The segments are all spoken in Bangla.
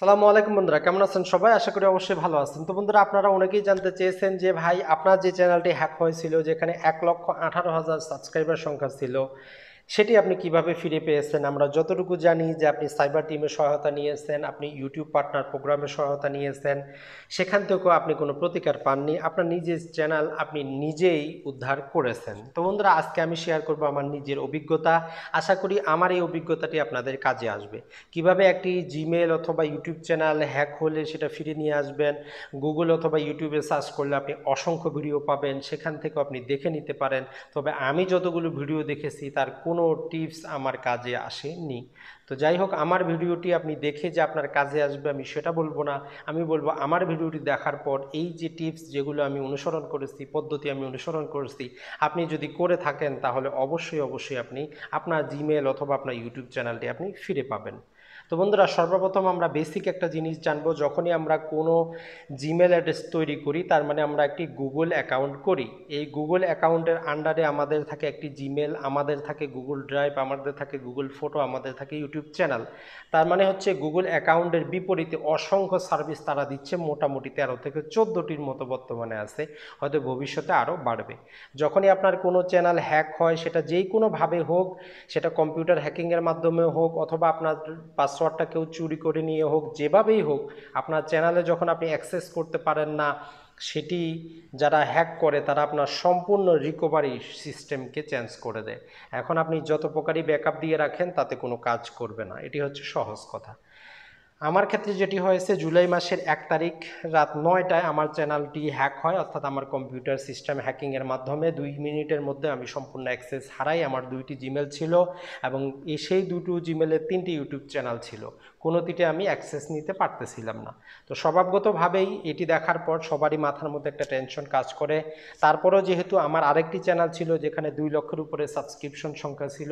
সালামু আলাইকুম বন্ধুরা কেমন আছেন সবাই আশা করি অবশ্যই ভালো আছেন তো বন্ধুরা আপনারা অনেকেই জানতে চেয়েছেন যে ভাই আপনার যে চ্যানেলটি হ্যাক হয়েছিল যেখানে এক লক্ষ আঠারো হাজার সাবস্ক্রাইবার সংখ্যা ছিল সেটি আপনি কিভাবে ফিরে পেয়েছেন আমরা যতটুকু জানি যে আপনি সাইবার টিমের সহায়তা নিয়েছেন আপনি ইউটিউব পার্টনার প্রোগ্রামের সহায়তা নিয়েছেন সেখান থেকেও আপনি কোনো প্রতিকার পাননি আপনার নিজের চ্যানেল আপনি নিজেই উদ্ধার করেছেন তো বন্ধুরা আজকে আমি শেয়ার করব আমার নিজের অভিজ্ঞতা আশা করি আমার এই অভিজ্ঞতাটি আপনাদের কাজে আসবে কিভাবে একটি জিমেল অথবা ইউটিউব চ্যানেল হ্যাক হলে সেটা ফিরে নিয়ে আসবেন গুগল অথবা ইউটিউবে সার্চ করলে আপনি অসংখ্য ভিডিও পাবেন সেখান থেকেও আপনি দেখে নিতে পারেন তবে আমি যতগুলো ভিডিও দেখেছি তার কোন কোনো টিপস আমার কাজে আসেনি তো যাই হোক আমার ভিডিওটি আপনি দেখে যে আপনার কাজে আসবে আমি সেটা বলবো না আমি বলবো আমার ভিডিওটি দেখার পর এই যে টিপস যেগুলো আমি অনুসরণ করেছি পদ্ধতি আমি অনুসরণ করেছি আপনি যদি করে থাকেন তাহলে অবশ্যই অবশ্যই আপনি আপনার জিমেল অথবা আপনার ইউটিউব চ্যানেলটি আপনি ফিরে পাবেন তো বন্ধুরা সর্বপ্রথম আমরা বেসিক একটা জিনিস জানবো যখনই আমরা কোনো জিমেল অ্যাড্রেস তৈরি করি তার মানে আমরা একটি গুগল অ্যাকাউন্ট করি এই গুগল অ্যাকাউন্টের আন্ডারে আমাদের থাকে একটি জিমেল আমাদের থাকে গুগল ড্রাইভ আমাদের থাকে গুগল ফটো আমাদের থাকে ইউটিউব চ্যানেল তার মানে হচ্ছে গুগল অ্যাকাউন্টের বিপরীতে অসংখ্য সার্ভিস তারা দিচ্ছে মোটামুটি তেরো থেকে চোদ্দোটির মতো বর্তমানে আছে হয়তো ভবিষ্যতে আরও বাড়বে যখনই আপনার কোনো চ্যানেল হ্যাক হয় সেটা যেই কোনোভাবে হোক সেটা কম্পিউটার হ্যাকিংয়ের মাধ্যমে হোক অথবা আপনার পাস পাসওয়ার্ডটা কেউ চুরি করে নিয়ে হোক যেভাবেই হোক আপনার চ্যানেলে যখন আপনি অ্যাক্সেস করতে পারেন না সেটি যারা হ্যাক করে তারা আপনার সম্পূর্ণ রিকভারি সিস্টেমকে চেঞ্জ করে দেয় এখন আপনি যত প্রকারই ব্যাকআপ দিয়ে রাখেন তাতে কোনো কাজ করবে না এটি হচ্ছে সহজ কথা আমার ক্ষেত্রে যেটি হয়েছে জুলাই মাসের এক তারিখ রাত নয়টায় আমার চ্যানেলটি হ্যাক হয় অর্থাৎ আমার কম্পিউটার সিস্টেম হ্যাকিংয়ের মাধ্যমে দুই মিনিটের মধ্যে আমি সম্পূর্ণ অ্যাক্সেস হারাই আমার দুইটি জিমেল ছিল এবং সেই দুটো জিমেলের তিনটি ইউটিউব চ্যানেল ছিল কোনোটিতে আমি অ্যাক্সেস নিতে পারতেছিলাম না তো স্বভাবগতভাবেই এটি দেখার পর সবারই মাথার মধ্যে একটা টেনশন কাজ করে তারপরেও যেহেতু আমার আরেকটি চ্যানেল ছিল যেখানে দুই লক্ষের উপরে সাবস্ক্রিপশন সংখ্যা ছিল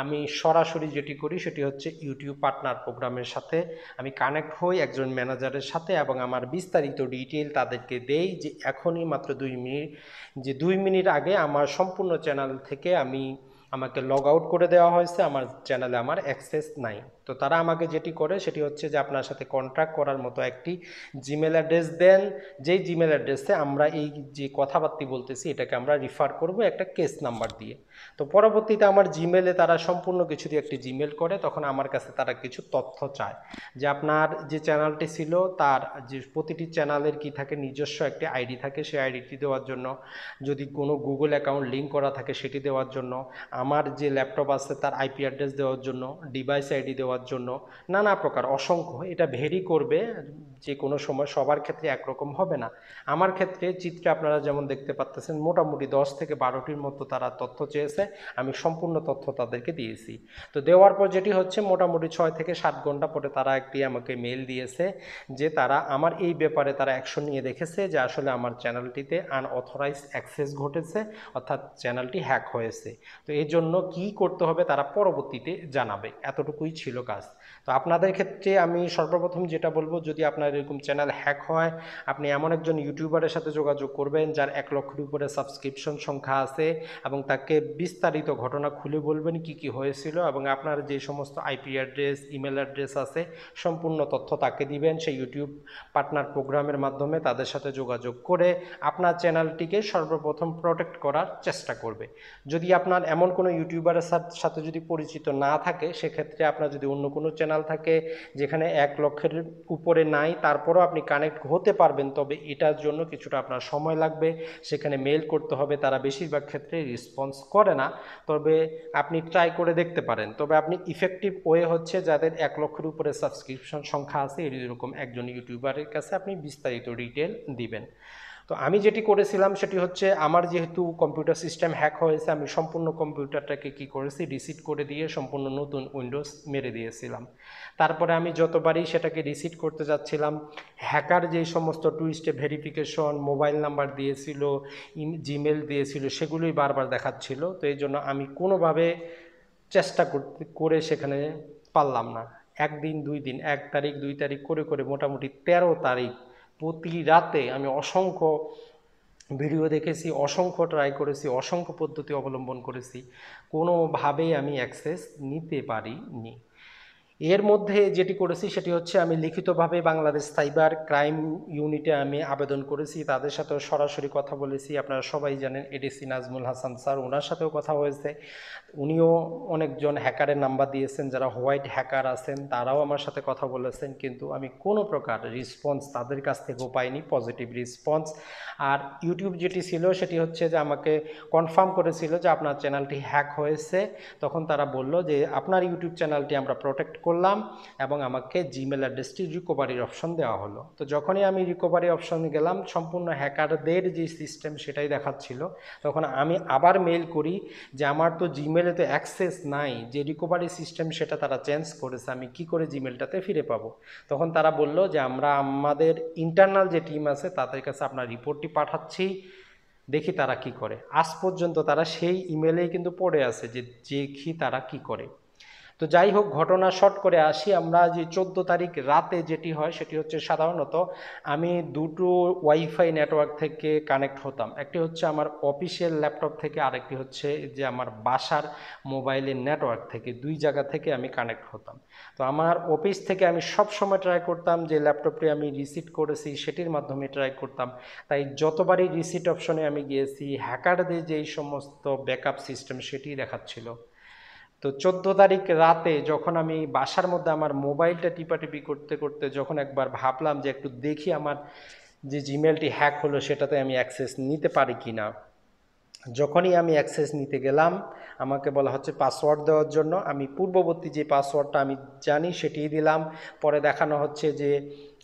আমি সরাসরি যেটি করি সেটি হচ্ছে ইউটিউব পার্টনার প্রোগ্রামের সাথে আমি কানেক্ট হই একজন ম্যানেজারের সাথে এবং আমার বিস্তারিত ডিটেল তাদেরকে দেই যে এখনই মাত্র দুই মিনিট যে দুই মিনিট আগে আমার সম্পূর্ণ চ্যানেল থেকে আমি আমাকে লগ আউট করে দেওয়া হয়েছে আমার চ্যানেলে আমার অ্যাক্সেস নাই তো তারা আমাকে যেটি করে সেটি হচ্ছে যে আপনার সাথে কন্ট্যাক্ট করার মতো একটি জিমেল অ্যাড্রেস দেন যেই জিমেল অ্যাড্রেসে আমরা এই যে কথাবার্তি বলতেছি এটাকে আমরা রিফার করব একটা কেস নাম্বার দিয়ে তো পরবর্তীতে আমার জিমেলে তারা সম্পূর্ণ কিছু দিয়ে একটি জিমেল করে তখন আমার কাছে তারা কিছু তথ্য চায় যে আপনার যে চ্যানেলটি ছিল তার যে প্রতিটি চ্যানেলের কি থাকে নিজস্ব একটি আইডি থাকে সেই আইডিটি দেওয়ার জন্য যদি কোনো গুগল অ্যাকাউন্ট লিঙ্ক করা থাকে সেটি দেওয়ার জন্য আমার যে ল্যাপটপ আছে তার আইপি অ্যাড্রেস দেওয়ার জন্য ডিভাইস আইডি দেওয়ার দেওয়ার জন্য নানা প্রকার অসংখ্য এটা ভেরি করবে যে কোনো সময় সবার ক্ষেত্রে একরকম হবে না আমার ক্ষেত্রে চিত্রে আপনারা যেমন দেখতে পাচ্তেছেন মোটামুটি দশ থেকে বারোটির মতো তারা তথ্য চেয়েছে আমি সম্পূর্ণ তথ্য তাদেরকে দিয়েছি তো দেওয়ার পর যেটি হচ্ছে মোটামুটি ছয় থেকে সাত ঘন্টা পরে তারা একটি আমাকে মেল দিয়েছে যে তারা আমার এই ব্যাপারে তারা অ্যাকশন নিয়ে দেখেছে যে আসলে আমার চ্যানেলটিতে আনঅথরাইজ অ্যাক্সেস ঘটেছে অর্থাৎ চ্যানেলটি হ্যাক হয়েছে তো এর জন্য কি করতে হবে তারা পরবর্তীতে জানাবে এতটুকুই ছিল Cast. তো আপনাদের ক্ষেত্রে আমি সর্বপ্রথম যেটা বলবো যদি আপনার এরকম চ্যানেল হ্যাক হয় আপনি এমন একজন ইউটিউবারের সাথে যোগাযোগ করবেন যার এক লক্ষের উপরে সাবস্ক্রিপশন সংখ্যা আছে এবং তাকে বিস্তারিত ঘটনা খুলে বলবেন কি কি হয়েছিল এবং আপনার যে সমস্ত আইপি অ্যাড্রেস ইমেল অ্যাড্রেস আছে সম্পূর্ণ তথ্য তাকে দিবেন সেই ইউটিউব পার্টনার প্রোগ্রামের মাধ্যমে তাদের সাথে যোগাযোগ করে আপনার চ্যানেলটিকে সর্বপ্রথম প্রোটেক্ট করার চেষ্টা করবে যদি আপনার এমন কোনো ইউটিউবারের সাথে যদি পরিচিত না থাকে সেক্ষেত্রে আপনার যদি অন্য কোনো চ্যানেল চ্যানেল থাকে যেখানে এক লক্ষের উপরে নাই তারপরও আপনি কানেক্ট হতে পারবেন তবে এটার জন্য কিছুটা আপনার সময় লাগবে সেখানে মেল করতে হবে তারা বেশিরভাগ ক্ষেত্রে রেসপন্স করে না তবে আপনি ট্রাই করে দেখতে পারেন তবে আপনি ইফেক্টিভ ওয়ে হচ্ছে যাদের এক লক্ষের উপরে সাবস্ক্রিপশন সংখ্যা আছে এরকম একজন ইউটিউবারের কাছে আপনি বিস্তারিত ডিটেল দিবেন তো আমি যেটি করেছিলাম সেটি হচ্ছে আমার যেহেতু কম্পিউটার সিস্টেম হ্যাক হয়েছে আমি সম্পূর্ণ কম্পিউটারটাকে কি করেছি রিসিট করে দিয়ে সম্পূর্ণ নতুন উইন্ডোজ মেরে দিয়েছিলাম তারপরে আমি যতবারই সেটাকে রিসিট করতে যাচ্ছিলাম হ্যাকার যেই সমস্ত টুইস্টে ভেরিফিকেশন মোবাইল নাম্বার দিয়েছিল জিমেল দিয়েছিল সেগুলোই বারবার দেখাচ্ছিল তো এই জন্য আমি কোনোভাবে চেষ্টা করতে করে সেখানে পারলাম না একদিন দুই দিন এক তারিখ দুই তারিখ করে করে মোটামুটি তেরো তারিখ প্রতি রাতে আমি অসংখ্য ভিডিও দেখেছি অসংখ্য ট্রাই করেছি অসংখ্য পদ্ধতি অবলম্বন করেছি কোনোভাবেই আমি অ্যাক্সেস নিতে পারিনি এর মধ্যে যেটি করেছি সেটি হচ্ছে আমি লিখিতভাবে বাংলাদেশ সাইবার ক্রাইম ইউনিটে আমি আবেদন করেছি তাদের সাথেও সরাসরি কথা বলেছি আপনারা সবাই জানেন এডিসি নাজমুল হাসান স্যার ওনার সাথেও কথা হয়েছে উনিও অনেকজন হ্যাকারের নাম্বার দিয়েছেন যারা হোয়াইট হ্যাকার আছেন তারাও আমার সাথে কথা বলেছেন কিন্তু আমি কোনো প্রকার রিসপন্স তাদের কাছ থেকেও পাইনি পজিটিভ রিসপন্স আর ইউটিউব যেটি ছিল সেটি হচ্ছে যে আমাকে কনফার্ম করেছিল যে আপনার চ্যানেলটি হ্যাক হয়েছে তখন তারা বলল যে আপনার ইউটিউব চ্যানেলটি আমরা প্রোটেক্ট করলাম এবং আমাকে জিমেল অ্যাড্রেসটি রিকোভারির অপশন দেওয়া হলো তো যখনই আমি রিকোভারি অপশন গেলাম সম্পূর্ণ হ্যাকারদের যে সিস্টেম সেটাই দেখাচ্ছিল তখন আমি আবার মেল করি যে আমার তো জিমেলে তো অ্যাক্সেস নাই যে রিকোভারি সিস্টেম সেটা তারা চেঞ্জ করেছে আমি কি করে জিমেলটাতে ফিরে পাবো তখন তারা বলল যে আমরা আমাদের ইন্টারনাল যে টিম আছে তাদের কাছে আপনার রিপোর্টটি পাঠাচ্ছি দেখি তারা কি করে আজ পর্যন্ত তারা সেই ইমেলেই কিন্তু পড়ে আছে যে দেখি তারা কি করে তো যাই হোক ঘটনা শর্ট করে আসি আমরা যে চোদ্দ তারিখ রাতে যেটি হয় সেটি হচ্ছে সাধারণত আমি দুটো ওয়াইফাই নেটওয়ার্ক থেকে কানেক্ট হতাম একটি হচ্ছে আমার অফিসিয়াল ল্যাপটপ থেকে আরেকটি হচ্ছে যে আমার বাসার মোবাইলের নেটওয়ার্ক থেকে দুই জায়গা থেকে আমি কানেক্ট হতাম তো আমার অফিস থেকে আমি সব সময় ট্রাই করতাম যে ল্যাপটপটি আমি রিসিট করেছি সেটির মাধ্যমে ট্রাই করতাম তাই যতবারই রিসিট অপশনে আমি গিয়েছি হ্যাকারদের যেই সমস্ত ব্যাকআপ সিস্টেম সেটি দেখাচ্ছিল তো চোদ্দ তারিখ রাতে যখন আমি বাসার মধ্যে আমার মোবাইলটা টিপাটিপি করতে করতে যখন একবার ভাবলাম যে একটু দেখি আমার যে জিমেলটি হ্যাক হলো সেটাতে আমি অ্যাক্সেস নিতে পারি কি না যখনই আমি অ্যাক্সেস নিতে গেলাম আমাকে বলা হচ্ছে পাসওয়ার্ড দেওয়ার জন্য আমি পূর্ববর্তী যে পাসওয়ার্ডটা আমি জানি সেটিই দিলাম পরে দেখানো হচ্ছে যে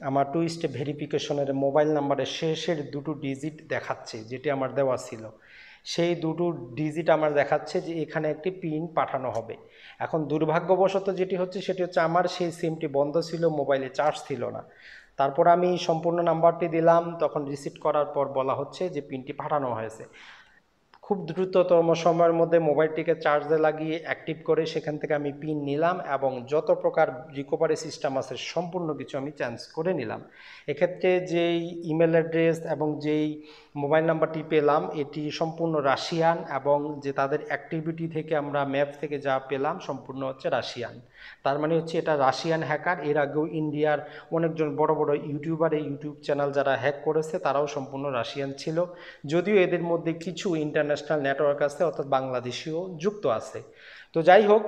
আমার টুইস্ট ভেরিফিকেশনের মোবাইল নাম্বারের শেষের দুটো ডিজিট দেখাচ্ছে যেটি আমার দেওয়া ছিল সেই দুটো ডিজিট আমার দেখাচ্ছে যে এখানে একটি পিন পাঠানো হবে এখন দুর্ভাগ্যবশত যেটি হচ্ছে সেটি হচ্ছে আমার সেই সিমটি বন্ধ ছিল মোবাইলে চার্জ ছিল না তারপর আমি সম্পূর্ণ নাম্বারটি দিলাম তখন রিসিভ করার পর বলা হচ্ছে যে পিনটি পাঠানো হয়েছে খুব দ্রুততম সময়ের মধ্যে মোবাইলটিকে চার্জে লাগিয়ে অ্যাক্টিভ করে সেখান থেকে আমি পিন নিলাম এবং যত প্রকার রিকভারি সিস্টেম আছে সম্পূর্ণ কিছু আমি চেঞ্জ করে নিলাম এক্ষেত্রে যেই ইমেল অ্যাড্রেস এবং যেই মোবাইল নাম্বারটি পেলাম এটি সম্পূর্ণ রাশিয়ান এবং যে তাদের অ্যাক্টিভিটি থেকে আমরা ম্যাপ থেকে যা পেলাম সম্পূর্ণ হচ্ছে রাশিয়ান তার মানে হচ্ছে এটা রাশিয়ান হ্যাকার এর আগেও ইন্ডিয়ার অনেকজন বড় বড় ইউটিউবার এই ইউটিউব চ্যানেল যারা হ্যাক করেছে তারাও সম্পূর্ণ রাশিয়ান ছিল যদিও এদের মধ্যে কিছু ইন্টারন্যাশনাল নেটওয়ার্ক আছে অর্থাৎ বাংলাদেশিও যুক্ত আছে তো যাই হোক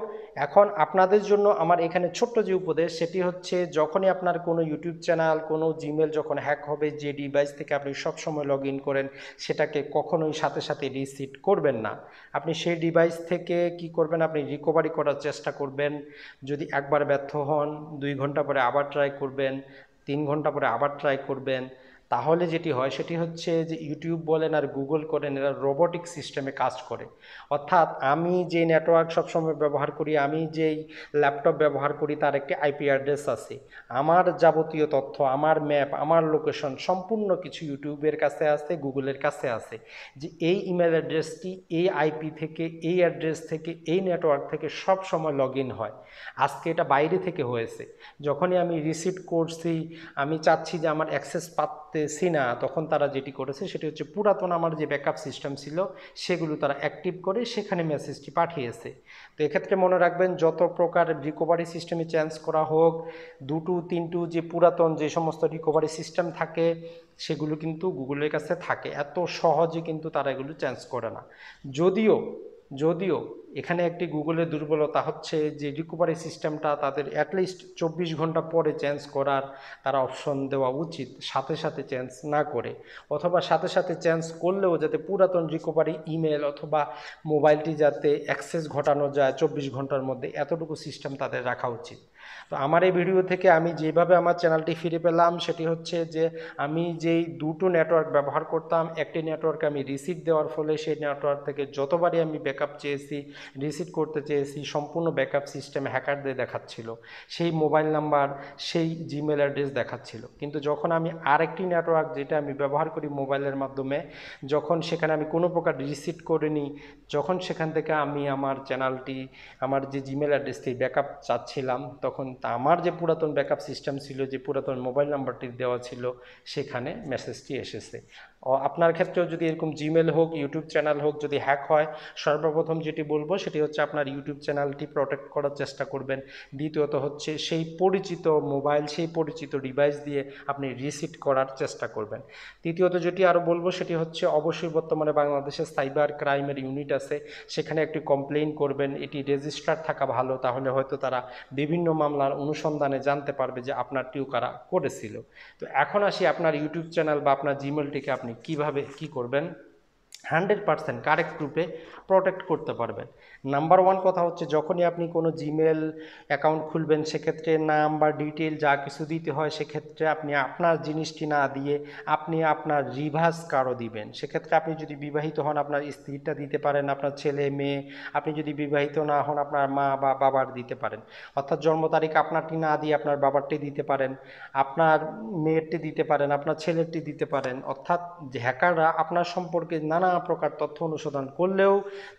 এখন আপনাদের জন্য আমার এখানে ছোট্ট যে উপদেশ সেটি হচ্ছে যখনই আপনার কোনো ইউটিউব চ্যানেল কোনো জিমেল যখন হ্যাক হবে যে ডিভাইস থেকে আপনি সবসময় লগ ইন করেন সেটাকে কখনোই সাথে সাথে রিসিট করবেন না আপনি সেই ডিভাইস থেকে কি করবেন আপনি রিকভারি করার চেষ্টা করবেন যদি একবার ব্যর্থ হন দুই ঘন্টা পরে আবার ট্রাই করবেন তিন ঘন্টা পরে আবার ট্রাই করবেন তাহলে যেটি হয় সেটি হচ্ছে যে ইউটিউব বলেন আর গুগল করেন এরা রোবোটিক সিস্টেমে কাজ করে অর্থাৎ আমি যে নেটওয়ার্ক সবসময় ব্যবহার করি আমি যেই ল্যাপটপ ব্যবহার করি তার একটি আইপি অ্যাড্রেস আছে আমার যাবতীয় তথ্য আমার ম্যাপ আমার লোকেশন সম্পূর্ণ কিছু ইউটিউবের কাছে আছে গুগলের কাছে আছে যে এই ইমেল অ্যাড্রেসটি এই আইপি থেকে এই অ্যাড্রেস থেকে এই নেটওয়ার্ক থেকে সব সময় লগ ইন হয় আজকে এটা বাইরে থেকে হয়েছে যখনই আমি রিসিভ করছি আমি চাচ্ছি যে আমার অ্যাক্সেস পাতে সিনা তখন তারা যেটি করেছে সেটি হচ্ছে পুরাতন আমার যে ব্যাকআপ সিস্টেম ছিল সেগুলো তারা অ্যাক্টিভ করে সেখানে মেসেজটি পাঠিয়েছে তো এক্ষেত্রে মনে রাখবেন যত প্রকার রিকোভারি সিস্টেমে চেঞ্জ করা হোক দুটো তিনটু যে পুরাতন যে সমস্ত রিকোভারি সিস্টেম থাকে সেগুলো কিন্তু গুগলের কাছে থাকে এত সহজে কিন্তু তারা এগুলো চেঞ্জ করে না যদিও যদিও এখানে একটি গুগলের দুর্বলতা হচ্ছে যে রিকভারি সিস্টেমটা তাদের অ্যাটলিস্ট চব্বিশ ঘন্টা পরে চেঞ্জ করার তারা অপশন দেওয়া উচিত সাথে সাথে চেঞ্জ না করে অথবা সাথে সাথে চেঞ্জ করলেও যাতে পুরাতন রিকভারি ইমেল অথবা মোবাইলটি যাতে অ্যাক্সেস ঘটানো যায় চব্বিশ ঘন্টার মধ্যে এতটুকু সিস্টেম তাদের রাখা উচিত তো আমার এই ভিডিও থেকে আমি যেভাবে আমার চ্যানেলটি ফিরে পেলাম সেটি হচ্ছে যে আমি যেই দুটো নেটওয়ার্ক ব্যবহার করতাম একটি নেটওয়ার্ক আমি রিসিট দেওয়ার ফলে সেই নেটওয়ার্ক থেকে যতবারই আমি ব্যাকআপ চেয়েছি রিসিট করতে চেয়েছি সম্পূর্ণ ব্যাকআপ সিস্টেম হ্যাকারদের দেখাচ্ছিল সেই মোবাইল নাম্বার সেই জিমেল অ্যাড্রেস দেখাচ্ছিল কিন্তু যখন আমি আরেকটি নেটওয়ার্ক যেটা আমি ব্যবহার করি মোবাইলের মাধ্যমে যখন সেখানে আমি কোনো প্রকার রিসিট করিনি যখন সেখান থেকে আমি আমার চ্যানেলটি আমার যে জিমেল অ্যাড্রেসটি ব্যাকআপ চাচ্ছিলাম তখন তখন আমার যে পুরাতন ব্যাকআপ সিস্টেম ছিল যে পুরাতন মোবাইল নাম্বারটি দেওয়া ছিল সেখানে মেসেজটি এসেছে আপনার ক্ষেত্রেও যদি এরকম জিমেল হোক ইউটিউব চ্যানেল হোক যদি হ্যাক হয় সর্বপ্রথম যেটি বলবো সেটি হচ্ছে আপনার ইউটিউব চ্যানেলটি প্রোটেক্ট করার চেষ্টা করবেন দ্বিতীয়ত হচ্ছে সেই পরিচিত মোবাইল সেই পরিচিত ডিভাইস দিয়ে আপনি রিসিট করার চেষ্টা করবেন তৃতীয়ত যেটি আরও বলবো সেটি হচ্ছে অবশ্যই বর্তমানে বাংলাদেশে সাইবার ক্রাইমের ইউনিট আছে সেখানে একটি কমপ্লেন করবেন এটি রেজিস্টার থাকা ভালো তাহলে হয়তো তারা বিভিন্ন মামলার অনুসন্ধানে জানতে পারবে যে আপনারটিও কারা করেছিল তো এখন আসি আপনার ইউটিউব চ্যানেল বা আপনার জিমেলটিকে আপনি আপনি কিভাবে কি করবেন হান্ড্রেড পার্সেন্ট কারেক্ট রূপে প্রোটেক্ট করতে পারবেন নাম্বার ওয়ান কথা হচ্ছে যখনই আপনি কোনো জিমেল অ্যাকাউন্ট খুলবেন সেক্ষেত্রে নাম বা ডিটেল যা কিছু দিতে হয় সেক্ষেত্রে আপনি আপনার জিনিসটি না দিয়ে আপনি আপনার রিভার্স কারও দিবেন সেক্ষেত্রে আপনি যদি বিবাহিত হন আপনার স্ত্রীটা দিতে পারেন আপনার ছেলে মেয়ে আপনি যদি বিবাহিত না হন আপনার মা বা বাবার দিতে পারেন অর্থাৎ জন্ম তারিখ আপনারটি না দিয়ে আপনার বাবারটি দিতে পারেন আপনার মেয়েরটি দিতে পারেন আপনার ছেলেরটি দিতে পারেন অর্থাৎ হ্যাকাররা আপনার সম্পর্কে নানা নানা প্রকার তথ্য অনুসন্ধান করলেও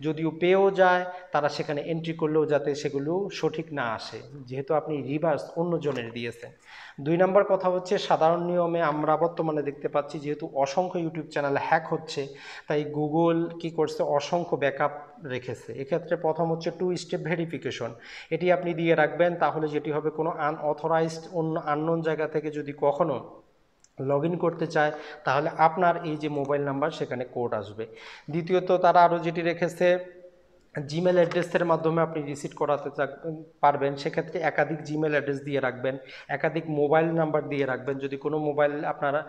যদিও পেয়েও যায় তারা সেখানে এন্ট্রি করলেও যাতে সেগুলো সঠিক না আসে যেহেতু আপনি রিভার্স অন্যজনের দিয়েছেন দুই নম্বর কথা হচ্ছে সাধারণ নিয়মে আমরা বর্তমানে দেখতে পাচ্ছি যেহেতু অসংখ্য ইউটিউব চ্যানেল হ্যাক হচ্ছে তাই গুগল কি করছে অসংখ্য ব্যাকআপ রেখেছে এক্ষেত্রে প্রথম হচ্ছে টু স্টেপ ভেরিফিকেশন এটি আপনি দিয়ে রাখবেন তাহলে যেটি হবে কোনো আনঅথরাইজড অন্য আননোন জায়গা থেকে যদি কখনও লগ ইন করতে চায় তাহলে আপনার এই যে মোবাইল নাম্বার সেখানে কোড আসবে দ্বিতীয়ত তারা আরও যেটি রেখেছে জিমেল অ্যাড্রেসের মাধ্যমে আপনি রিসিট করাতে পারবেন সেক্ষেত্রে একাধিক জিমেল অ্যাড্রেস দিয়ে রাখবেন একাধিক মোবাইল নাম্বার দিয়ে রাখবেন যদি কোনো মোবাইল আপনারা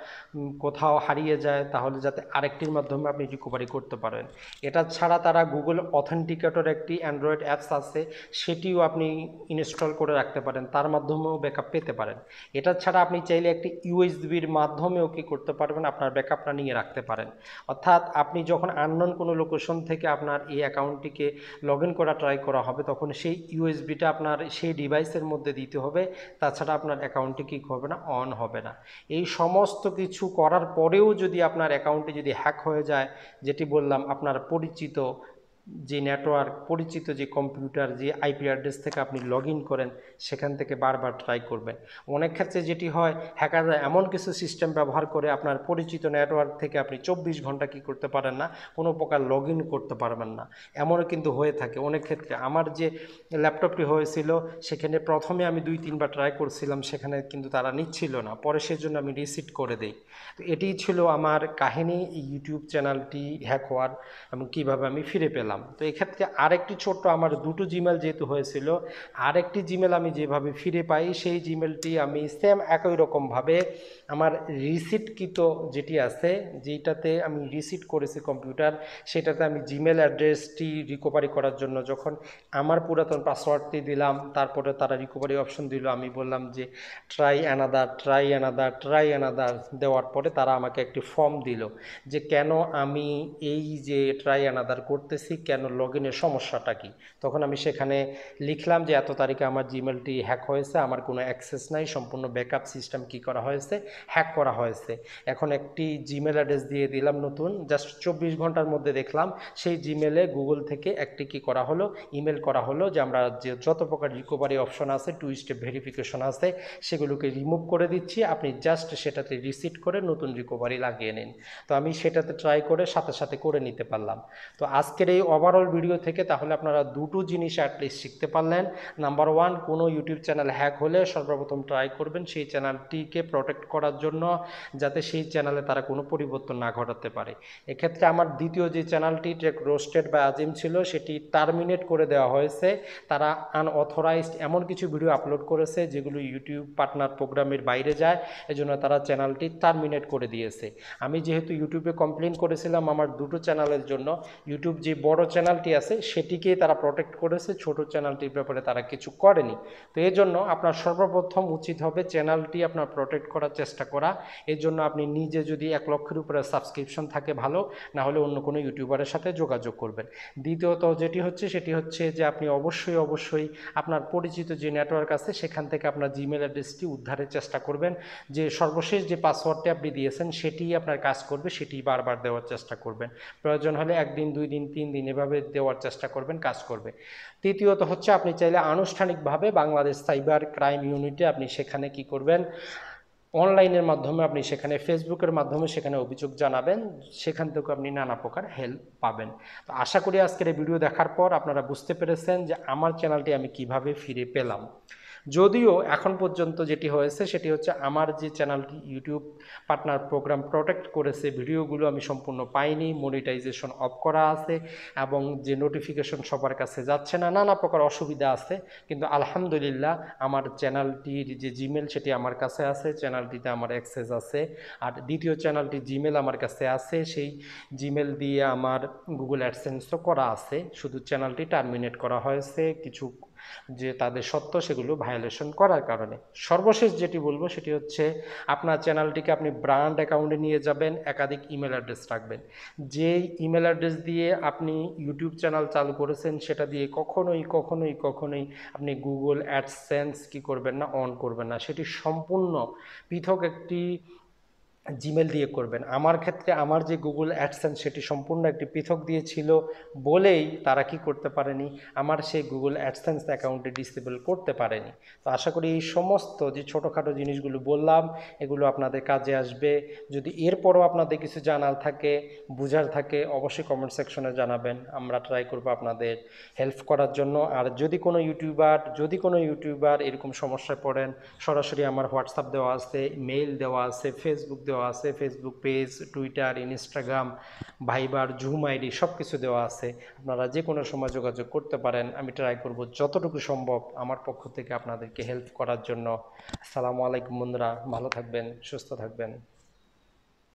কোথাও হারিয়ে যায় তাহলে যাতে আরেকটির মাধ্যমে আপনি রিকভারি করতে পারেন এটা ছাড়া তারা গুগল অথেন্টিকেটর একটি অ্যান্ড্রয়েড অ্যাপস আছে সেটিও আপনি ইনস্টল করে রাখতে পারেন তার মাধ্যমেও ব্যাকআপ পেতে পারেন এটা ছাড়া আপনি চাইলে একটি ইউএসবির মাধ্যমেও কি করতে পারবেন আপনার ব্যাকআপটা নিয়ে রাখতে পারেন অর্থাৎ আপনি যখন আননোন কোনো লোকেশন থেকে আপনার এই অ্যাকাউন্টটিকে লগ ইন করা ট্রাই করা হবে তখন সেই ইউএসবিটা আপনার সেই ডিভাইসের মধ্যে দিতে হবে তাছাড়া আপনার অ্যাকাউন্টে কি হবে না অন হবে না এই সমস্ত কিছু করার পরেও যদি আপনার অ্যাকাউন্টে যদি হ্যাক হয়ে যায় যেটি বললাম আপনার পরিচিত যে নেটওয়ার্ক পরিচিত যে কম্পিউটার যে আইপি অ্যাড্রেস থেকে আপনি লগ করেন সেখান থেকে বারবার ট্রাই করবেন অনেক ক্ষেত্রে যেটি হয় হ্যাকাররা এমন কিছু সিস্টেম ব্যবহার করে আপনার পরিচিত নেটওয়ার্ক থেকে আপনি চব্বিশ ঘন্টা কি করতে পারেন না কোনো প্রকার লগ করতে পারবেন না এমনও কিন্তু হয়ে থাকে অনেক ক্ষেত্রে আমার যে ল্যাপটপটি হয়েছিল সেখানে প্রথমে আমি দুই তিনবার ট্রাই করছিলাম সেখানে কিন্তু তারা নিচ্ছিল না পরে সেজন্য আমি রিসিট করে দেই তো এটিই ছিল আমার কাহিনী ইউটিউব চ্যানেলটি হ্যাক হওয়ার এবং কীভাবে আমি ফিরে পেলাম তো এক্ষেত্রে আরেকটি ছোট্ট আমার দুটো জিমেল যেহেতু হয়েছিল আরেকটি জিমেল আমি যেভাবে ফিরে পাই সেই জিমেলটি আমি সেম একই রকমভাবে আমার রিসিটকৃত যেটি আছে যেটাতে আমি রিসিট করেছি কম্পিউটার সেটাতে আমি জিমেল অ্যাড্রেসটি রিকভারি করার জন্য যখন আমার পুরাতন পাসওয়ার্ডটি দিলাম তারপরে তারা রিকভারি অপশন দিল আমি বললাম যে try another try another try another দেওয়ার পরে তারা আমাকে একটি ফর্ম দিল যে কেন আমি এই যে ট্রাই অ্যানাদার করতেছি কেন লগ ইনের সমস্যাটা কি তখন আমি সেখানে লিখলাম যে এত তারিখে আমার জিমেল মেলটি হ্যাক হয়েছে আমার কোনো অ্যাক্সেস নাই সম্পূর্ণ ব্যাকআপ সিস্টেম কি করা হয়েছে হ্যাক করা হয়েছে এখন একটি জিমেল অ্যাড্রেস দিয়ে দিলাম নতুন জাস্ট চব্বিশ ঘন্টার মধ্যে দেখলাম সেই জিমেলে গুগল থেকে একটি কি করা হলো ইমেল করা হলো যে আমরা যে যত প্রকার রিকোভারি অপশন আছে টু স্টেপ ভেরিফিকেশন আছে সেগুলোকে রিমুভ করে দিচ্ছি আপনি জাস্ট সেটাতে রিসিট করে নতুন রিকোভারি লাগিয়ে নিন তো আমি সেটাতে ট্রাই করে সাথে সাথে করে নিতে পারলাম তো আজকের এই ওভারঅল ভিডিও থেকে তাহলে আপনারা দুটো জিনিস অ্যাটলিস্ট শিখতে পারলেন নাম্বার ওয়ান কোনো ইউটিউব চ্যানেল হ্যাক হলে সর্বপ্রথম ট্রাই করবেন সেই চ্যানেলটিকে প্রোটেক্ট করার জন্য যাতে সেই চ্যানেলে তারা কোনো পরিবর্তন না ঘটাতে পারে এক্ষেত্রে আমার দ্বিতীয় যে চ্যানেলটি টেক রোস্টেড বা আজিম ছিল সেটি টার্মিনেট করে দেওয়া হয়েছে তারা আনঅথরাইজড এমন কিছু ভিডিও আপলোড করেছে যেগুলো ইউটিউব পার্টনার প্রোগ্রামের বাইরে যায় এজন্য তারা চ্যানেলটি টার্মিনেট করে দিয়েছে আমি যেহেতু ইউটিউবে কমপ্লেন করেছিলাম আমার দুটো চ্যানেলের জন্য ইউটিউব যে বড় চ্যানেলটি আছে সেটিকেই তারা প্রোটেক্ট করেছে ছোট চ্যানেলটির ব্যাপারে তারা কিছু করেনি তো এর জন্য আপনার সর্বপ্রথম উচিত হবে চ্যানেলটি আপনার প্রোটেক্ট করার চেষ্টা করা এর জন্য আপনি নিজে যদি এক লক্ষের উপরে সাবস্ক্রিপশন থাকে ভালো না হলে অন্য কোনো ইউটিউবারের সাথে যোগাযোগ করবেন দ্বিতীয়ত যেটি হচ্ছে সেটি হচ্ছে যে আপনি অবশ্যই অবশ্যই আপনার পরিচিত যে নেটওয়ার্ক আছে সেখান থেকে আপনার জিমেল অ্যাড্রেসটি উদ্ধারের চেষ্টা করবেন যে সর্বশেষ যে পাসওয়ার্ডটি আপনি দিয়েছেন সেটি আপনার কাজ করবে সেটি বারবার দেওয়ার চেষ্টা করবেন প্রয়োজন হলে একদিন দুই দিন তিন দিন এভাবে দেওয়ার চেষ্টা করবেন কাজ করবে তৃতীয়ত হচ্ছে আপনি চাইলে আনুষ্ঠানিকভাবে বাংলাদেশ সাইবার ক্রাইম ইউনিটে আপনি সেখানে কি করবেন অনলাইনের মাধ্যমে আপনি সেখানে ফেসবুকের মাধ্যমে সেখানে অভিযোগ জানাবেন সেখান থেকে আপনি নানা প্রকার হেল্প পাবেন তো আশা করি আজকের এই ভিডিও দেখার পর আপনারা বুঝতে পেরেছেন যে আমার চ্যানেলটি আমি কিভাবে ফিরে পেলাম যদিও এখন পর্যন্ত যেটি হয়েছে সেটি হচ্ছে আমার যে চ্যানেলটি ইউটিউব পার্টনার প্রোগ্রাম প্রোটেক্ট করেছে ভিডিওগুলো আমি সম্পূর্ণ পাইনি মনিটাইজেশন অফ করা আছে এবং যে নোটিফিকেশন সবার কাছে যাচ্ছে না নানা প্রকার অসুবিধা আছে কিন্তু আলহামদুলিল্লাহ আমার চ্যানেলটির যে জিমেল সেটি আমার কাছে আছে চ্যানেলটিতে আমার অ্যাক্সেস আছে আর দ্বিতীয় চ্যানেলটি জিমেল আমার কাছে আছে সেই জিমেল দিয়ে আমার গুগল অ্যাডসেন্সও করা আছে শুধু চ্যানেলটি টার্মিনেট করা হয়েছে কিছু যে তাদের সত্য সেগুলো ভায়োলেশন করার কারণে সর্বশেষ যেটি বলবো সেটি হচ্ছে আপনার চ্যানেলটিকে আপনি ব্র্যান্ড অ্যাকাউন্টে নিয়ে যাবেন একাধিক ইমেল অ্যাড্রেস রাখবেন যে ইমেল অ্যাড্রেস দিয়ে আপনি ইউটিউব চ্যানেল চালু করেছেন সেটা দিয়ে কখনোই কখনোই কখনোই আপনি গুগল অ্যাডসেন্স কি করবেন না অন করবেন না সেটি সম্পূর্ণ পৃথক একটি জিমেল দিয়ে করবেন আমার ক্ষেত্রে আমার যে গুগল অ্যাডসেন্স সেটি সম্পূর্ণ একটি পৃথক দিয়েছিল বলেই তারা কি করতে পারেনি আমার সেই গুগল অ্যাডসেন্স অ্যাকাউন্টে ডিসেবল করতে পারেনি তো আশা করি এই সমস্ত যে ছোটোখাটো জিনিসগুলো বললাম এগুলো আপনাদের কাজে আসবে যদি এরপরও আপনাদের কিছু জানার থাকে বুঝার থাকে অবশ্যই কমেন্ট সেকশনে জানাবেন আমরা ট্রাই করবো আপনাদের হেল্প করার জন্য আর যদি কোনো ইউটিউবার যদি কোনো ইউটিউবার এরকম সমস্যায় পড়েন সরাসরি আমার হোয়াটসঅ্যাপ দেওয়া আছে মেইল দেওয়া আছে ফেসবুক দেওয়া দেওয়া আছে Facebook page Twitter Instagram Viber Zoom ID সব কিছু দেওয়া আছে আপনারা যে কোনো সময় যোগাযোগ করতে পারেন আমি ট্রাই করব যতটুকু সম্ভব আমার পক্ষ থেকে আপনাদেরকে হেল্প করার জন্য আসসালামু আলাইকুম বন্ধুরা ভালো থাকবেন সুস্থ থাকবেন